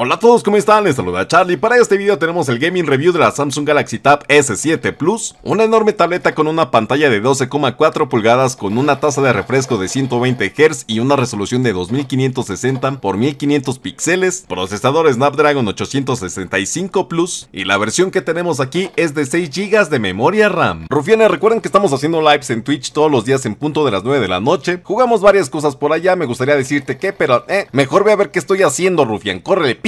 Hola a todos, ¿cómo están? Les saluda Charlie. Para este video tenemos el gaming review de la Samsung Galaxy Tab S7 Plus, una enorme tableta con una pantalla de 12,4 pulgadas con una tasa de refresco de 120 Hz y una resolución de 2560 por 1500 píxeles, procesador Snapdragon 865 Plus y la versión que tenemos aquí es de 6 GB de memoria RAM. Rufianes, recuerden que estamos haciendo lives en Twitch todos los días en punto de las 9 de la noche. Jugamos varias cosas por allá, me gustaría decirte que, pero eh, mejor ve a ver qué estoy haciendo, Rufián. Córrele,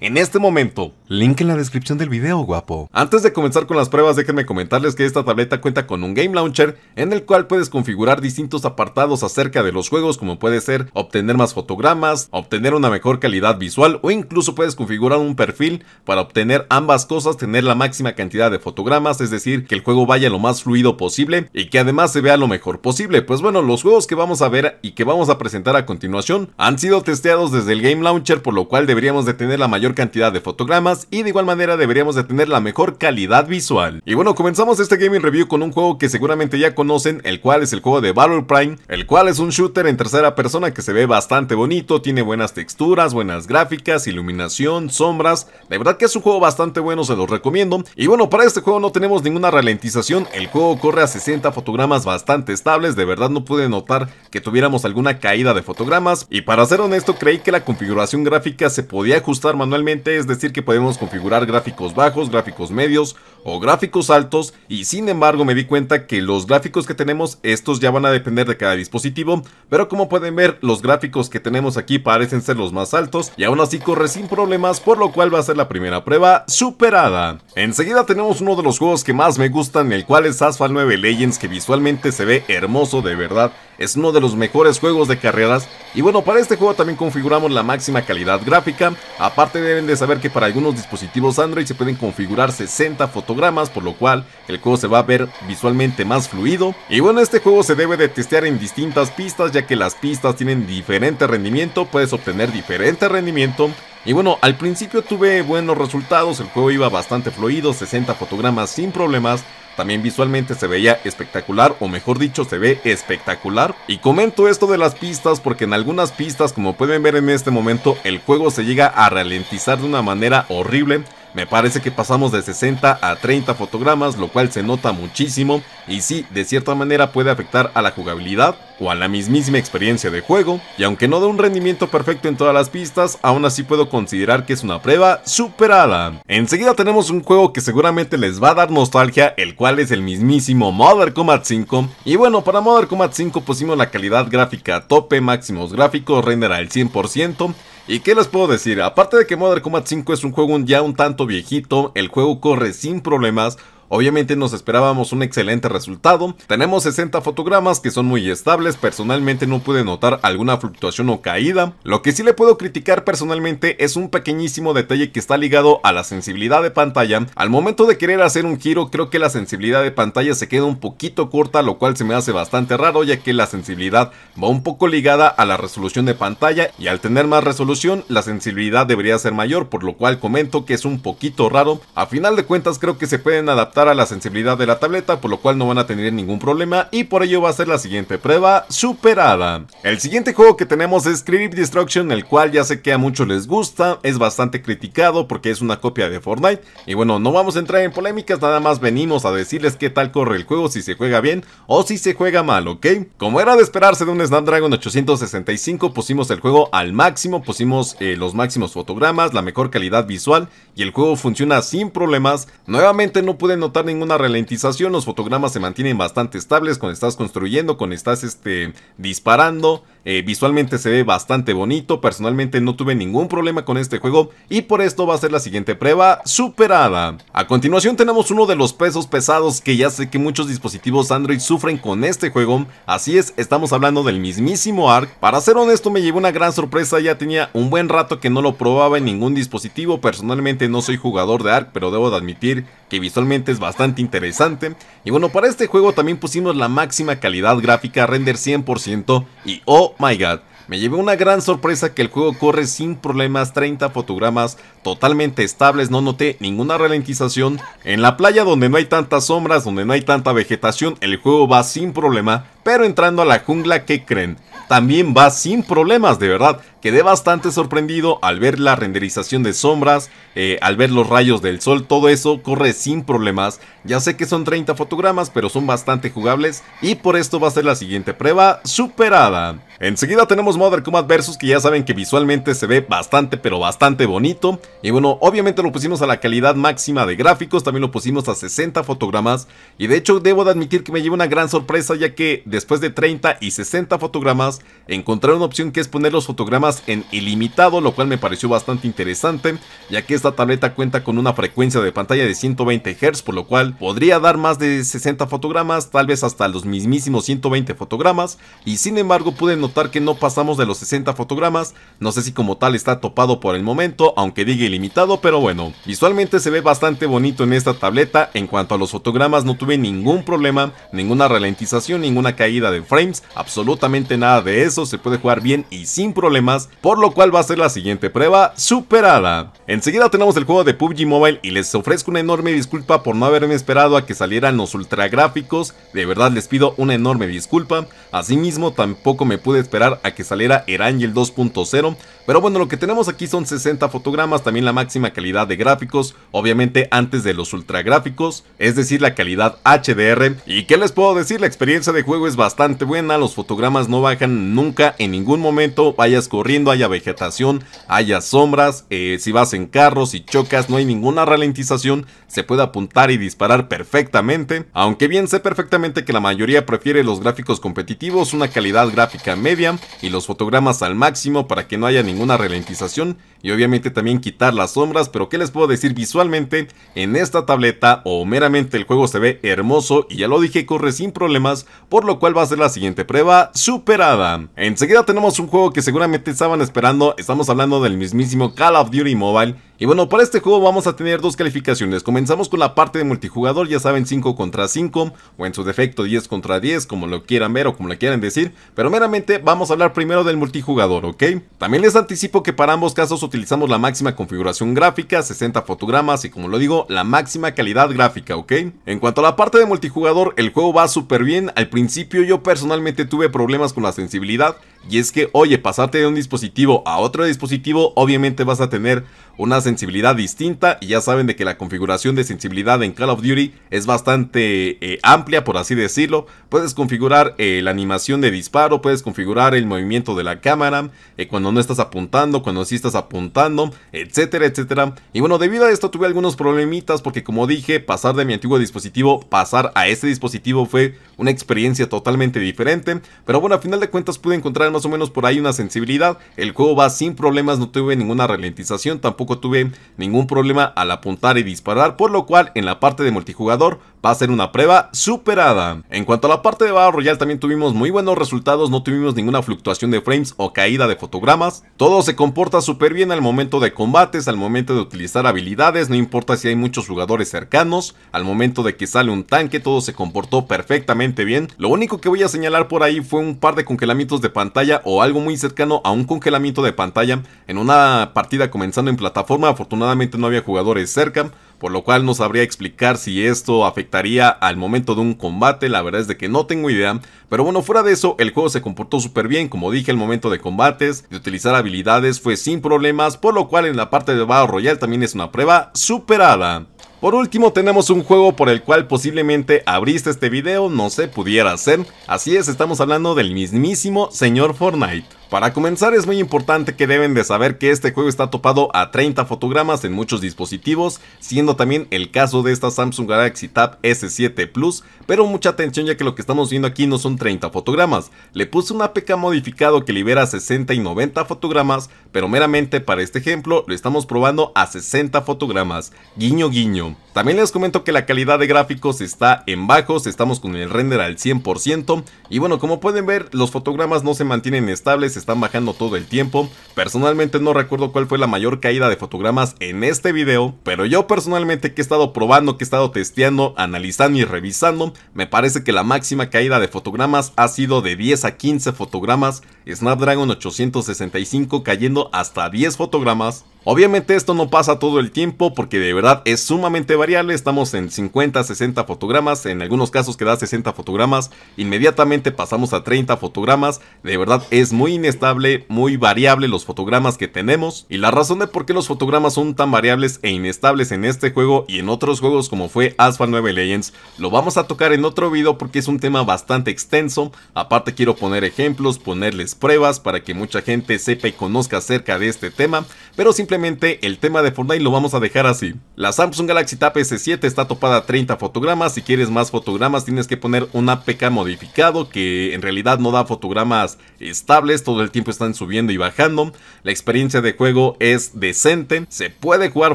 en este momento, Link en la descripción del video, guapo. Antes de comenzar con las pruebas, déjenme comentarles que esta tableta cuenta con un Game Launcher en el cual puedes configurar distintos apartados acerca de los juegos como puede ser obtener más fotogramas, obtener una mejor calidad visual o incluso puedes configurar un perfil para obtener ambas cosas, tener la máxima cantidad de fotogramas, es decir, que el juego vaya lo más fluido posible y que además se vea lo mejor posible. Pues bueno, los juegos que vamos a ver y que vamos a presentar a continuación han sido testeados desde el Game Launcher por lo cual deberíamos de tener la mayor cantidad de fotogramas y de igual manera deberíamos de tener la mejor calidad visual. Y bueno, comenzamos este gaming review con un juego que seguramente ya conocen, el cual es el juego de Battle Prime, el cual es un shooter en tercera persona que se ve bastante bonito, tiene buenas texturas, buenas gráficas, iluminación, sombras, de verdad que es un juego bastante bueno, se los recomiendo. Y bueno, para este juego no tenemos ninguna ralentización, el juego corre a 60 fotogramas bastante estables, de verdad no pude notar que tuviéramos alguna caída de fotogramas. Y para ser honesto, creí que la configuración gráfica se podía ajustar manualmente, es decir que podemos configurar gráficos bajos, gráficos medios o gráficos altos y sin embargo me di cuenta que los gráficos que tenemos estos ya van a depender de cada dispositivo pero como pueden ver los gráficos que tenemos aquí parecen ser los más altos y aún así corre sin problemas por lo cual va a ser la primera prueba superada. Enseguida tenemos uno de los juegos que más me gustan el cual es Asphalt 9 Legends que visualmente se ve hermoso de verdad es uno de los mejores juegos de carreras y bueno para este juego también configuramos la máxima calidad gráfica aparte deben de saber que para algunos dispositivos Android se pueden configurar 60 fotogramas, por lo cual el juego se va a ver visualmente más fluido. Y bueno, este juego se debe de testear en distintas pistas, ya que las pistas tienen diferente rendimiento, puedes obtener diferente rendimiento. Y bueno, al principio tuve buenos resultados, el juego iba bastante fluido, 60 fotogramas sin problemas, también visualmente se veía espectacular, o mejor dicho, se ve espectacular. Y comento esto de las pistas porque en algunas pistas, como pueden ver en este momento, el juego se llega a ralentizar de una manera horrible. Me parece que pasamos de 60 a 30 fotogramas, lo cual se nota muchísimo y sí, de cierta manera puede afectar a la jugabilidad o a la mismísima experiencia de juego, y aunque no da un rendimiento perfecto en todas las pistas, aún así puedo considerar que es una prueba superada. Enseguida tenemos un juego que seguramente les va a dar nostalgia, el cual es el mismísimo Modern Combat 5, y bueno, para Modern Combat 5 pusimos la calidad gráfica a tope, máximos gráficos, render al 100%, ¿Y qué les puedo decir? Aparte de que Modern Combat 5 es un juego ya un tanto viejito, el juego corre sin problemas, Obviamente nos esperábamos un excelente resultado. Tenemos 60 fotogramas que son muy estables, personalmente no pude notar alguna fluctuación o caída. Lo que sí le puedo criticar personalmente es un pequeñísimo detalle que está ligado a la sensibilidad de pantalla. Al momento de querer hacer un giro creo que la sensibilidad de pantalla se queda un poquito corta, lo cual se me hace bastante raro ya que la sensibilidad va un poco ligada a la resolución de pantalla y al tener más resolución la sensibilidad debería ser mayor, por lo cual comento que es un poquito raro. A final de cuentas creo que se pueden adaptar a la sensibilidad de la tableta, por lo cual no van a tener ningún problema y por ello va a ser la siguiente prueba superada. El siguiente juego que tenemos es Creep Destruction, el cual ya sé que a muchos les gusta, es bastante criticado porque es una copia de Fortnite y bueno, no vamos a entrar en polémicas, nada más venimos a decirles qué tal corre el juego, si se juega bien o si se juega mal, ¿ok? Como era de esperarse de un Snapdragon 865, pusimos el juego al máximo, pusimos eh, los máximos fotogramas, la mejor calidad visual y el juego funciona sin problemas. Nuevamente no pude notar ninguna ralentización, los fotogramas se mantienen bastante estables cuando estás construyendo, cuando estás este, disparando. Eh, visualmente se ve bastante bonito, personalmente no tuve ningún problema con este juego y por esto va a ser la siguiente prueba superada. A continuación tenemos uno de los pesos pesados que ya sé que muchos dispositivos Android sufren con este juego, así es, estamos hablando del mismísimo ARC. Para ser honesto me llevó una gran sorpresa, ya tenía un buen rato que no lo probaba en ningún dispositivo, personalmente no soy jugador de ARC, pero debo de admitir que visualmente es bastante interesante. Y bueno, para este juego también pusimos la máxima calidad gráfica, render 100% y O oh, my god. Me llevé una gran sorpresa que el juego corre sin problemas 30 fotogramas totalmente estables, no noté ninguna ralentización. En la playa donde no hay tantas sombras, donde no hay tanta vegetación, el juego va sin problema, pero entrando a la jungla, ¿qué creen? También va sin problemas, de verdad. Quedé bastante sorprendido al ver la renderización de sombras, eh, al ver los rayos del sol, todo eso corre sin problemas. Ya sé que son 30 fotogramas, pero son bastante jugables y por esto va a ser la siguiente prueba superada. Enseguida tenemos Mother Combat Versus que ya saben que visualmente se ve bastante pero bastante bonito. Y bueno, obviamente lo pusimos a la calidad máxima de gráficos, también lo pusimos a 60 fotogramas. Y de hecho debo de admitir que me lleva una gran sorpresa ya que después de 30 y 60 fotogramas encontré una opción que es poner los fotogramas en ilimitado, lo cual me pareció bastante interesante ya que esta tableta cuenta con una frecuencia de pantalla de 120 Hz por lo cual podría dar más de 60 fotogramas, tal vez hasta los mismísimos 120 fotogramas y sin embargo pude notar que no pasamos de los 60 fotogramas, no sé si como tal está topado por el momento, aunque diga ilimitado, pero bueno. Visualmente se ve bastante bonito en esta tableta, en cuanto a los fotogramas no tuve ningún problema, ninguna ralentización, ninguna caída de frames, absolutamente nada de eso, se puede jugar bien y sin problemas, por lo cual va a ser la siguiente prueba superada. Enseguida tenemos el juego de PUBG Mobile y les ofrezco una enorme disculpa por no haberme esperado a que salieran los ultra gráficos, de verdad les pido una enorme disculpa, asimismo tampoco me pude esperar a que saliera Erangel 2.0, pero bueno, lo que tenemos aquí son 60 fotogramas, también la máxima calidad de gráficos, obviamente antes de los ultra gráficos, es decir, la calidad HDR. ¿Y que les puedo decir? La experiencia de juego es bastante buena, los fotogramas no bajan nunca en ningún momento, vayas corriendo, haya vegetación, haya sombras, eh, si vas en carros, y chocas, no hay ninguna ralentización, se puede apuntar y disparar perfectamente, aunque bien sé perfectamente que la mayoría prefiere los gráficos competitivos, una calidad gráfica media y los fotogramas al máximo para que no haya ninguna ralentización y obviamente también quitar las sombras, pero ¿qué les puedo decir visualmente? En esta tableta o meramente el juego se ve hermoso y ya lo dije corre sin problemas, por lo cual va a ser la siguiente prueba superada. Enseguida tenemos un juego que seguramente estaban esperando, estamos hablando del mismísimo Call of Duty Mobile y bueno, para este juego vamos a tener dos calificaciones. Comenzamos con la parte de multijugador, ya saben 5 contra 5 o en su defecto 10 contra 10, como lo quieran ver o como lo quieran decir, pero meramente vamos a hablar primero del multijugador, ¿ok? También les anticipo que para ambos casos utilizamos la máxima configuración gráfica, 60 fotogramas y como lo digo, la máxima calidad gráfica, ¿ok? En cuanto a la parte de multijugador, el juego va súper bien, al principio yo personalmente tuve problemas con la sensibilidad, y es que, oye, pasarte de un dispositivo a otro dispositivo, obviamente vas a tener una sensibilidad distinta y ya saben de que la configuración de sensibilidad en Call of Duty es bastante eh, amplia, por así decirlo. Puedes configurar eh, la animación de disparo, puedes configurar el movimiento de la cámara, eh, cuando no estás apuntando, cuando sí estás apuntando, etcétera, etcétera. Y bueno, debido a esto tuve algunos problemitas porque como dije, pasar de mi antiguo dispositivo, pasar a este dispositivo fue una experiencia totalmente diferente. Pero bueno, a final de cuentas pude encontrar más o menos por ahí una sensibilidad. El juego va sin problemas, no tuve ninguna ralentización, tampoco tuve ningún problema al apuntar y disparar, por lo cual en la parte de multijugador va a ser una prueba superada. En cuanto a la parte de Battle Royale también tuvimos muy buenos resultados, no tuvimos ninguna fluctuación de frames o caída de fotogramas. Todo se comporta súper bien al momento de combates, al momento de utilizar habilidades, no importa si hay muchos jugadores cercanos, al momento de que sale un tanque todo se comportó perfectamente bien. Lo único que voy a señalar por ahí fue un par de congelamientos de pantalla o algo muy cercano a un congelamiento de pantalla. En una partida comenzando en plataforma afortunadamente no había jugadores cerca, por lo cual no sabría explicar si esto afectaría al momento de un combate, la verdad es de que no tengo idea, pero bueno, fuera de eso, el juego se comportó súper bien, como dije, el momento de combates, de utilizar habilidades fue sin problemas, por lo cual en la parte de Battle Royale también es una prueba superada. Por último tenemos un juego por el cual posiblemente abriste este video, no se pudiera hacer. Así es, estamos hablando del mismísimo señor Fortnite. Para comenzar es muy importante que deben de saber que este juego está topado a 30 fotogramas en muchos dispositivos, siendo también el caso de esta Samsung Galaxy Tab S7 Plus, pero mucha atención ya que lo que estamos viendo aquí no son 30 fotogramas, le puse un APK modificado que libera 60 y 90 fotogramas, pero meramente para este ejemplo lo estamos probando a 60 fotogramas, guiño guiño. También les comento que la calidad de gráficos está en bajos, estamos con el render al 100% y bueno como pueden ver los fotogramas no se mantienen estables se están bajando todo el tiempo. Personalmente no recuerdo cuál fue la mayor caída de fotogramas en este video, pero yo personalmente que he estado probando, que he estado testeando, analizando y revisando, me parece que la máxima caída de fotogramas ha sido de 10 a 15 fotogramas, Snapdragon 865 cayendo hasta 10 fotogramas, Obviamente esto no pasa todo el tiempo porque de verdad es sumamente variable, estamos en 50, 60 fotogramas, en algunos casos que da 60 fotogramas, inmediatamente pasamos a 30 fotogramas, de verdad es muy inestable, muy variable los fotogramas que tenemos y la razón de por qué los fotogramas son tan variables e inestables en este juego y en otros juegos como fue Asphalt 9 Legends lo vamos a tocar en otro video porque es un tema bastante extenso, aparte quiero poner ejemplos, ponerles pruebas para que mucha gente sepa y conozca acerca de este tema, pero simplemente el tema de Fortnite lo vamos a dejar así. La Samsung Galaxy Tab S7 está topada a 30 fotogramas. Si quieres más fotogramas tienes que poner un APK modificado que en realidad no da fotogramas estables. Todo el tiempo están subiendo y bajando. La experiencia de juego es decente. Se puede jugar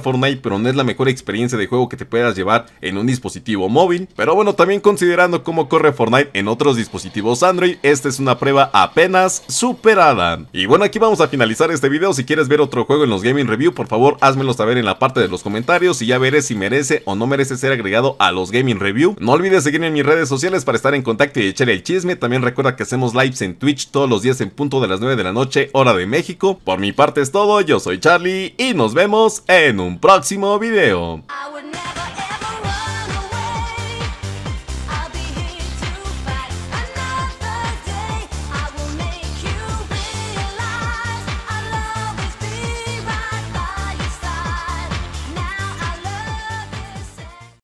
Fortnite pero no es la mejor experiencia de juego que te puedas llevar en un dispositivo móvil. Pero bueno, también considerando cómo corre Fortnite en otros dispositivos Android, esta es una prueba apenas superada. Y bueno, aquí vamos a finalizar este video. Si quieres ver otro juego en los gaming Review, por favor házmelo saber en la parte de los comentarios y ya veré si merece o no merece ser agregado a los Gaming Review. No olvides seguir en mis redes sociales para estar en contacto y echar el chisme. También recuerda que hacemos lives en Twitch todos los días en punto de las 9 de la noche, hora de México. Por mi parte es todo, yo soy Charlie y nos vemos en un próximo video.